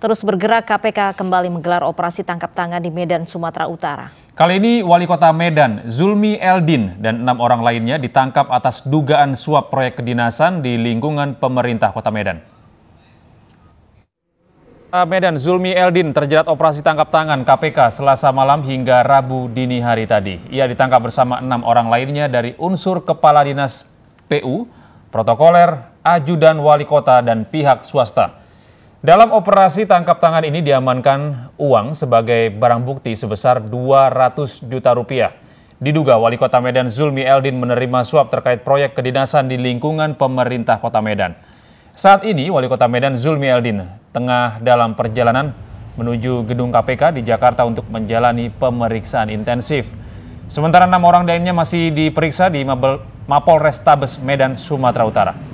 Terus bergerak, KPK kembali menggelar operasi tangkap tangan di Medan, Sumatera Utara. Kali ini Wali Kota Medan, Zulmi Eldin, dan enam orang lainnya ditangkap atas dugaan suap proyek kedinasan di lingkungan pemerintah Kota Medan. Medan, Zulmi Eldin terjerat operasi tangkap tangan KPK selasa malam hingga Rabu dini hari tadi. Ia ditangkap bersama enam orang lainnya dari unsur Kepala Dinas PU, Protokoler, Ajudan Wali Kota, dan pihak swasta. Dalam operasi tangkap tangan ini diamankan uang sebagai barang bukti sebesar 200 juta rupiah. Diduga Wali Kota Medan Zulmi Eldin menerima suap terkait proyek kedinasan di lingkungan pemerintah Kota Medan. Saat ini Wali Kota Medan Zulmi Eldin tengah dalam perjalanan menuju gedung KPK di Jakarta untuk menjalani pemeriksaan intensif. Sementara enam orang lainnya masih diperiksa di Mapol Restabes Medan, Sumatera Utara.